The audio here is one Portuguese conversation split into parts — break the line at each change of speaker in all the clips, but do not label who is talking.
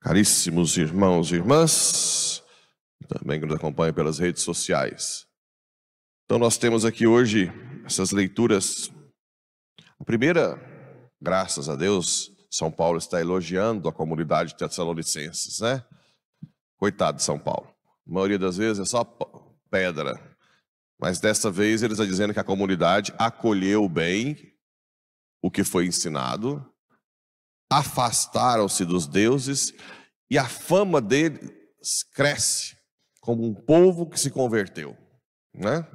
Caríssimos irmãos e irmãs, também que nos acompanham pelas redes sociais. Então, nós temos aqui hoje essas leituras. A primeira, graças a Deus, São Paulo está elogiando a comunidade de Tessalonicenses, né? Coitado de São Paulo. A maioria das vezes é só pedra. Mas dessa vez ele está dizendo que a comunidade acolheu bem o que foi ensinado afastaram-se dos deuses e a fama deles cresce como um povo que se converteu, né?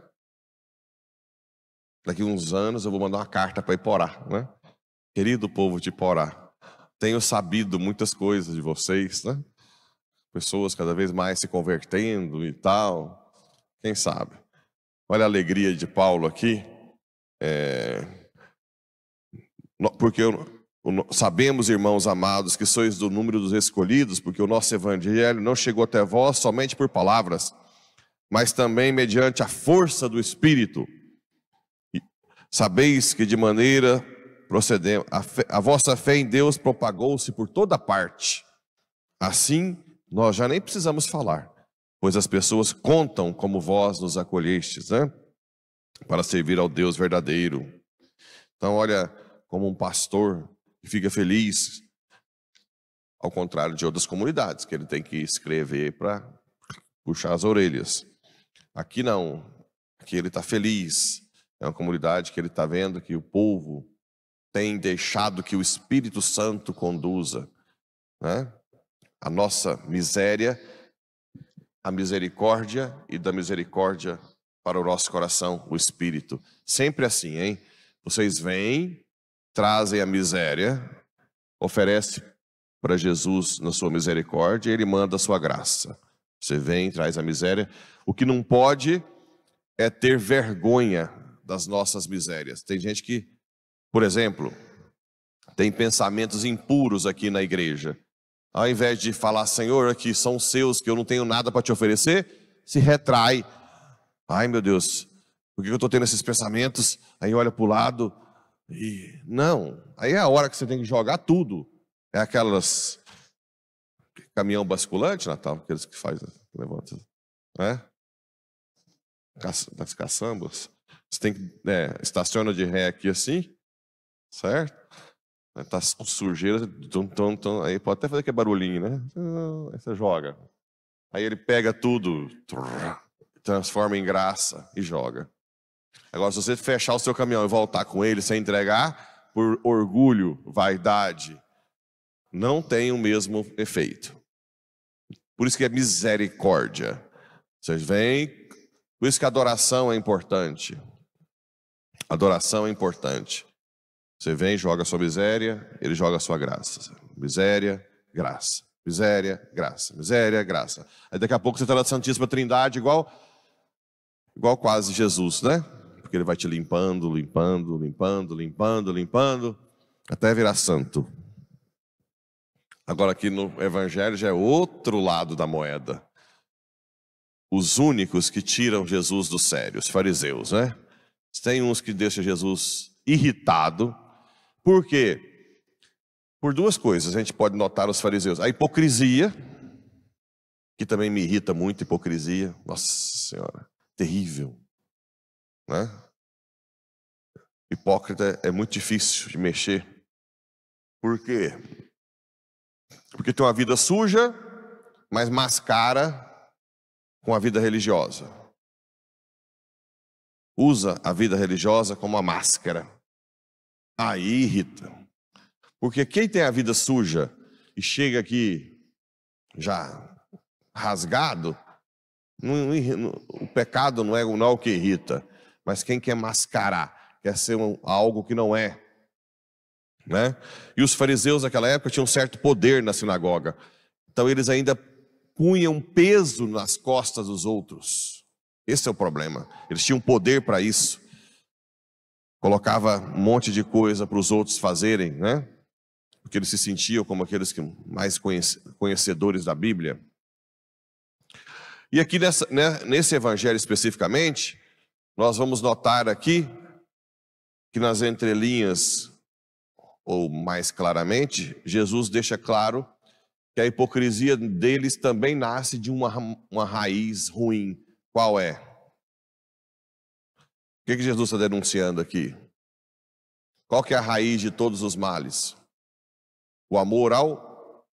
Daqui uns anos eu vou mandar uma carta para Iporá, né? Querido povo de Iporá, tenho sabido muitas coisas de vocês, né? Pessoas cada vez mais se convertendo e tal. Quem sabe? Olha a alegria de Paulo aqui. É... Porque eu, Sabemos, irmãos amados, que sois do número dos escolhidos, porque o nosso evangelho não chegou até vós somente por palavras, mas também mediante a força do Espírito. E sabeis que de maneira procedemos, a, fé, a vossa fé em Deus propagou-se por toda parte. Assim, nós já nem precisamos falar, pois as pessoas contam como vós nos acolhestes, né? Para servir ao Deus verdadeiro. Então, olha, como um pastor, e fica feliz, ao contrário de outras comunidades, que ele tem que escrever para puxar as orelhas. Aqui não, aqui ele está feliz, é uma comunidade que ele está vendo que o povo tem deixado que o Espírito Santo conduza. Né? A nossa miséria, a misericórdia e da misericórdia para o nosso coração, o Espírito. Sempre assim, hein? Vocês vêm trazem a miséria, oferece para Jesus na sua misericórdia, ele manda a sua graça. Você vem, traz a miséria. O que não pode é ter vergonha das nossas misérias. Tem gente que, por exemplo, tem pensamentos impuros aqui na igreja. Ao invés de falar, Senhor, aqui são seus, que eu não tenho nada para te oferecer, se retrai. Ai meu Deus, por que eu estou tendo esses pensamentos? Aí olha para o lado, e não, aí é a hora que você tem que jogar tudo. É aquelas caminhão basculante, Natal, aqueles que faz, levanta, né? Das caçambas. Você tem que, é, estaciona de ré aqui assim, certo? Tá com sujeira, tum, tum, tum, aí pode até fazer aquele é barulhinho, né? Aí você joga. Aí ele pega tudo, transforma em graça e joga. Agora, se você fechar o seu caminhão e voltar com ele sem entregar, por orgulho, vaidade, não tem o mesmo efeito. Por isso que é misericórdia. Vocês veem? Por isso que adoração é importante. Adoração é importante. Você vem, joga sua miséria, ele joga sua graça. Miséria, graça. Miséria, graça. Miséria, graça. Aí daqui a pouco você está na Santíssima Trindade, igual, igual quase Jesus, né? porque ele vai te limpando, limpando, limpando, limpando, limpando, até virar santo. Agora, aqui no Evangelho já é outro lado da moeda. Os únicos que tiram Jesus do sério, os fariseus, né? Tem uns que deixam Jesus irritado. Por quê? Por duas coisas a gente pode notar os fariseus: a hipocrisia, que também me irrita muito, hipocrisia, nossa senhora,
terrível. Né? Hipócrita é muito difícil de mexer. Por quê? Porque tem
uma vida suja, mas mascara com a vida religiosa. Usa a vida religiosa como uma máscara. Aí irrita. Porque quem tem a vida suja e chega aqui já rasgado, não, não, o pecado não é, não é o que irrita mas quem quer mascarar, quer ser um, algo que não é. Né? E os fariseus naquela época tinham um certo poder na sinagoga, então eles ainda punham peso nas costas dos outros. Esse é o problema. Eles tinham poder para isso. Colocava um monte de coisa para os outros fazerem, né? Porque eles se sentiam como aqueles que mais conhecedores da Bíblia. E aqui nessa, né, nesse evangelho especificamente, nós vamos notar aqui que nas entrelinhas, ou mais claramente, Jesus deixa claro que a hipocrisia deles também nasce de uma, uma raiz ruim. Qual
é? O que, que Jesus está denunciando aqui? Qual que é a raiz de todos os males? O amor ao.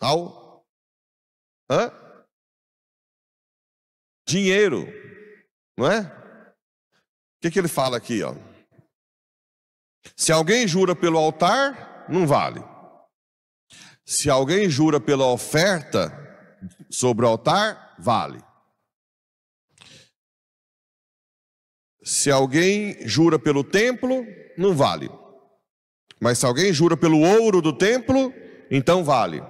Ao. Hã? Dinheiro. Não é? O que, que ele fala aqui? Ó?
Se alguém jura pelo altar, não vale. Se alguém jura pela oferta sobre o altar, vale. Se alguém jura pelo templo, não vale. Mas se alguém jura pelo ouro do templo, então vale.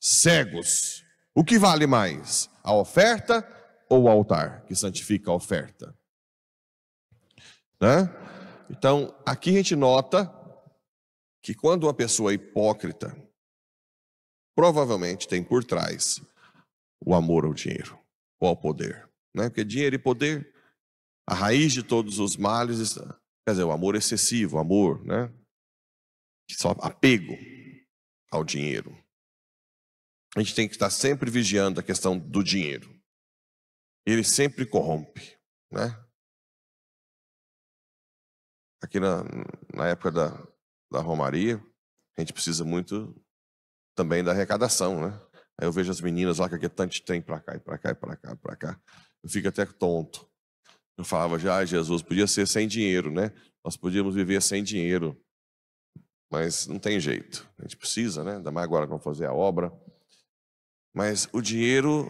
Cegos. O que vale mais? A oferta ou o altar que santifica a oferta. Né? Então, aqui a gente nota que quando uma pessoa é hipócrita, provavelmente tem por trás o amor ao dinheiro ou ao poder. Né? Porque dinheiro e poder, a raiz de todos os males, quer dizer, o amor
excessivo, o amor, né? Só apego ao dinheiro. A gente tem que estar sempre vigiando a questão do dinheiro ele sempre corrompe, né? Aqui na, na época da, da Romaria, a gente precisa muito
também da arrecadação, né? Aí eu vejo as meninas lá que tanto tem para cá e para cá e para cá e para cá. Eu fico até tonto. Eu falava já, ah, Jesus, podia ser sem dinheiro, né? Nós podíamos viver sem dinheiro. Mas não tem jeito. A gente precisa, né? Ainda mais agora que vamos
fazer a obra. Mas o dinheiro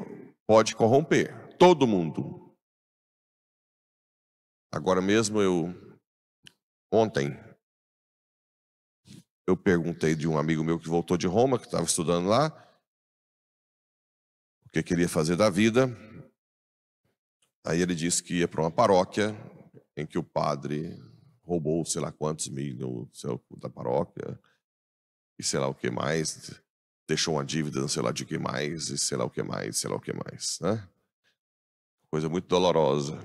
pode corromper todo mundo. Agora mesmo eu ontem eu perguntei de um amigo meu que voltou de Roma, que estava estudando lá, o que queria fazer da vida.
Aí ele disse que ia para uma paróquia em que o padre roubou sei lá quantos mil da paróquia e sei lá o que mais, deixou uma dívida, não sei lá de que mais, e sei lá o que mais, sei lá o que mais, né? coisa muito dolorosa.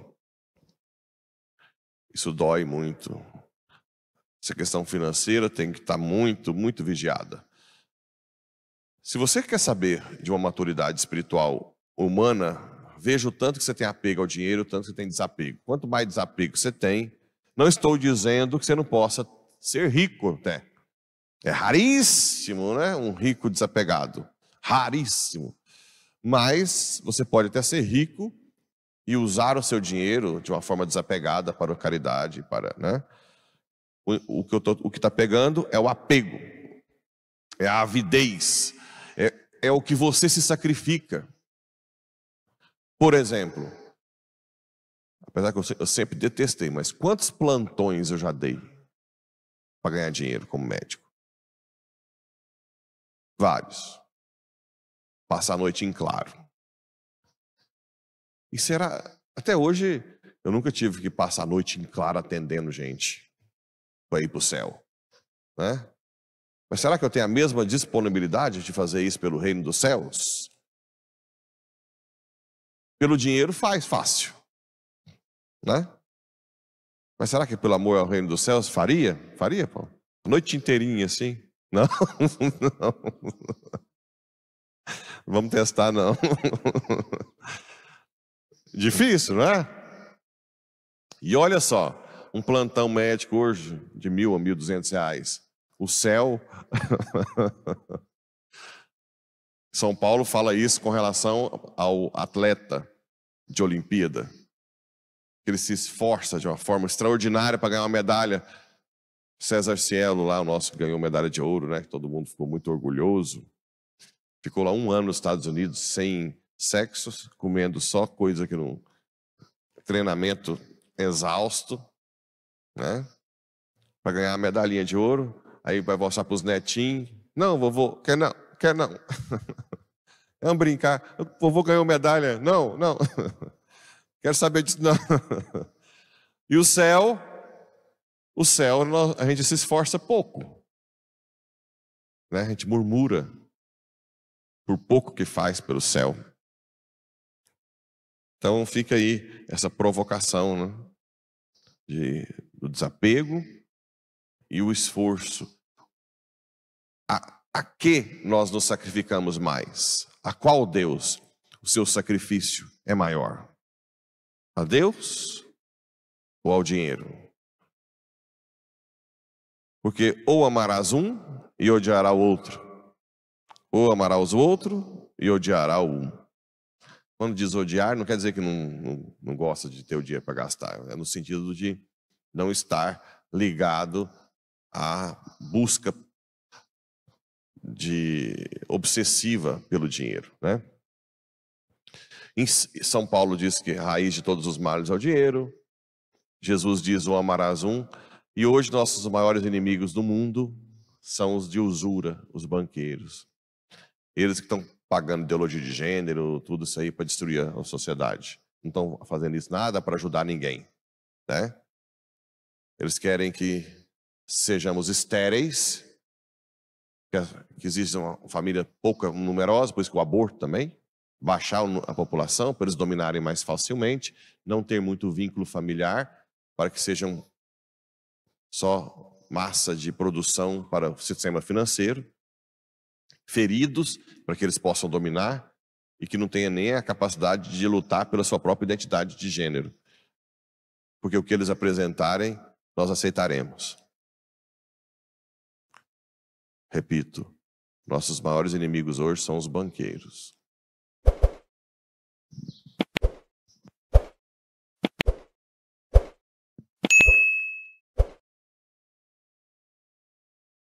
Isso dói muito. Essa questão financeira tem que estar tá muito, muito vigiada. Se você quer saber de uma maturidade espiritual humana, veja o tanto que você tem apego ao dinheiro, o tanto que você tem desapego. Quanto mais desapego você tem, não estou dizendo que você não possa ser rico até. Né? É raríssimo, né? Um rico desapegado. Raríssimo. Mas você pode até ser rico e usar o seu dinheiro de uma forma desapegada para a caridade, para, né? O, o que está pegando é o apego, é a avidez, é, é o que você se sacrifica. Por exemplo,
apesar que eu, eu sempre detestei, mas quantos plantões eu já dei para ganhar dinheiro como médico? Vários. Passar a noite em claro e
será. Até hoje, eu nunca tive que passar a noite em claro atendendo gente para ir para o céu. Né? Mas será que eu tenho a mesma disponibilidade de
fazer isso pelo reino dos céus? Pelo dinheiro faz fácil, né? Mas será que pelo amor ao reino dos céus
faria? Faria, pô. A noite inteirinha assim? Não, não. Vamos testar, não. Difícil, não é? E olha só, um plantão médico hoje de mil a mil duzentos reais. O céu. São Paulo fala isso com relação ao atleta de Olimpíada. Ele se esforça de uma forma extraordinária para ganhar uma medalha. César Cielo, lá, o nosso, ganhou medalha de ouro, né? Todo mundo ficou muito orgulhoso. Ficou lá um ano nos Estados Unidos sem sexos, comendo só coisa que não. treinamento exausto, né? Para ganhar a medalhinha de ouro, aí vai mostrar para os netinhos. Não, vovô, quer não, quer não. Vamos brincar. Vovô ganhou medalha. Não, não. Quero saber disso, não. E o céu, o céu,
a gente se esforça pouco. Né? A gente murmura por pouco que faz pelo céu. Então fica aí essa provocação né? De, do desapego
e o esforço. A, a que nós nos
sacrificamos mais? A qual Deus o seu sacrifício é maior? A Deus ou ao dinheiro? Porque ou amarás um e odiará o outro,
ou amarás o outro e odiará o um. Quando diz odiar, não quer dizer que não, não, não gosta de ter o dinheiro para gastar. É no sentido de não estar ligado à busca de obsessiva pelo dinheiro, né? Em São Paulo diz que a raiz de todos os males é o dinheiro. Jesus diz: "O amarás um". E hoje nossos maiores inimigos do mundo são os de usura, os banqueiros. Eles que estão pagando ideologia de gênero, tudo isso aí para destruir a sociedade. Não estão fazendo isso nada para ajudar ninguém, né? Eles querem que sejamos estéreis, que, exista uma família pouca numerosa, por isso que o aborto também, baixar a população para eles dominarem mais facilmente, não ter muito vínculo familiar, para que sejam só massa de produção para o sistema financeiro feridos para que eles possam dominar e que não tenha nem a capacidade de lutar pela sua própria
identidade de gênero. Porque o que eles apresentarem, nós aceitaremos. Repito, nossos maiores inimigos hoje são os banqueiros.